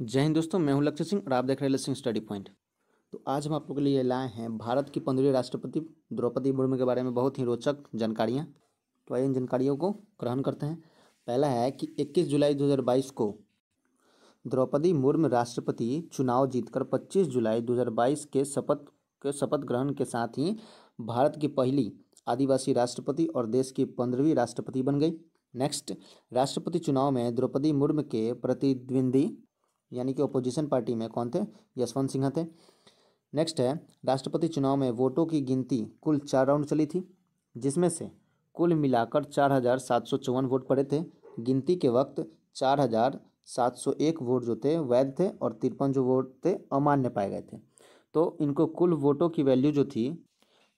जय हिंद दोस्तों मैं हूं लक्ष्य सिंह और आप देख रहे हैं सिंह स्टडी पॉइंट तो आज हम आप लोगों के लिए लाए हैं भारत की पंद्रह राष्ट्रपति द्रौपदी मुर्मू के बारे में बहुत ही रोचक जानकारियाँ तो आइए इन जानकारियों को ग्रहण करते हैं पहला है कि 21 जुलाई 2022 को द्रौपदी मुर्मू राष्ट्रपति चुनाव जीतकर पच्चीस जुलाई दो के शपथ के शपथ ग्रहण के साथ ही भारत की पहली आदिवासी राष्ट्रपति और देश की पंद्रहवीं राष्ट्रपति बन गई नेक्स्ट राष्ट्रपति चुनाव में द्रौपदी मुर्मू के प्रतिद्वंदी यानी कि ओपोजिशन पार्टी में कौन थे यशवंत सिन्हा थे नेक्स्ट है राष्ट्रपति चुनाव में वोटों की गिनती कुल चार राउंड चली थी जिसमें से कुल मिलाकर चार हज़ार सात सौ चौवन वोट पड़े थे गिनती के वक्त चार हज़ार सात सौ एक वोट जो थे वैध थे और तिरपन जो वोट थे अमान्य पाए गए थे तो इनको कुल वोटों की वैल्यू जो थी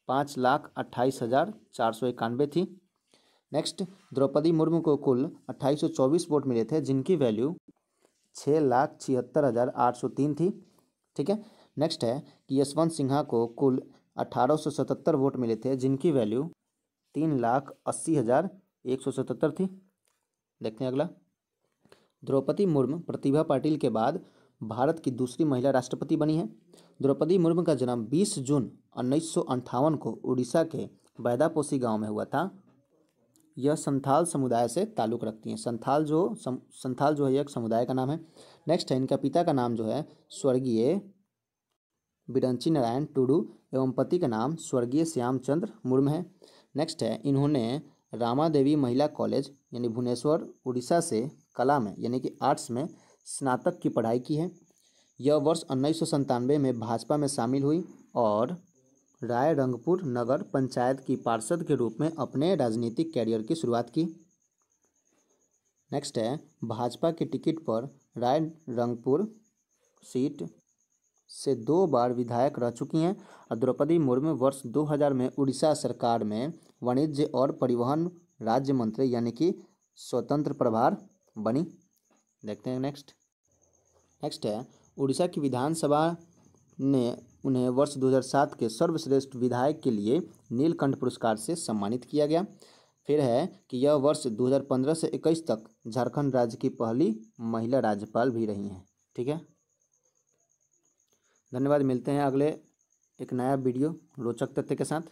पाँच लाख अट्ठाईस हज़ार चार सौ इक्यानवे थी नेक्स्ट द्रौपदी मुर्मू को कुल अट्ठाईस सौ चौबीस वोट मिले थे जिनकी वैल्यू छः लाख छिहत्तर हज़ार आठ सौ तीन थी ठीक है नेक्स्ट है कि यशवंत सिन्हा को कुल अठारह सौ सतहत्तर वोट मिले थे जिनकी वैल्यू तीन लाख अस्सी हज़ार एक सौ सतहत्तर थी देखते हैं अगला द्रौपदी मुर्मू प्रतिभा पाटिल के बाद भारत की दूसरी महिला राष्ट्रपति बनी है द्रौपदी मुर्मू का जन्म 20 जून उन्नीस को उड़ीसा के बैदापोसी गांव में हुआ था यह संथाल समुदाय से ताल्लुक़ रखती हैं संथाल जो सम, संथाल जो है यह समुदाय का नाम है नेक्स्ट है इनका पिता का नाम जो है स्वर्गीय बिरंची नारायण टुडू एवं पति का नाम स्वर्गीय श्यामचंद्र मुर्म है नेक्स्ट है इन्होंने रामा देवी महिला कॉलेज यानी भुवनेश्वर उड़ीसा से कला में यानी कि आर्ट्स में स्नातक की पढ़ाई की है यह वर्ष उन्नीस में भाजपा में शामिल हुई और राय रंगपुर नगर पंचायत की पार्षद के रूप में अपने राजनीतिक कैरियर की शुरुआत की नेक्स्ट है भाजपा के टिकट पर राय रंगपुर सीट से दो बार विधायक रह चुकी हैं और द्रौपदी मुर्मू वर्ष 2000 में उड़ीसा सरकार में वाणिज्य और परिवहन राज्य मंत्री यानी कि स्वतंत्र प्रभार बनी देखते हैं नेक्स्ट नेक्स्ट है उड़ीसा की विधानसभा ने उन्हें वर्ष 2007 के सर्वश्रेष्ठ विधायक के लिए नीलकंठ पुरस्कार से सम्मानित किया गया फिर है कि यह वर्ष 2015 से 21 तक झारखंड राज्य की पहली महिला राज्यपाल भी रही हैं ठीक है धन्यवाद मिलते हैं अगले एक नया वीडियो रोचक तथ्य के साथ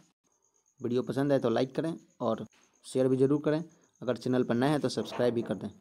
वीडियो पसंद आए तो लाइक करें और शेयर भी ज़रूर करें अगर चैनल पर नए हैं तो सब्सक्राइब भी कर दें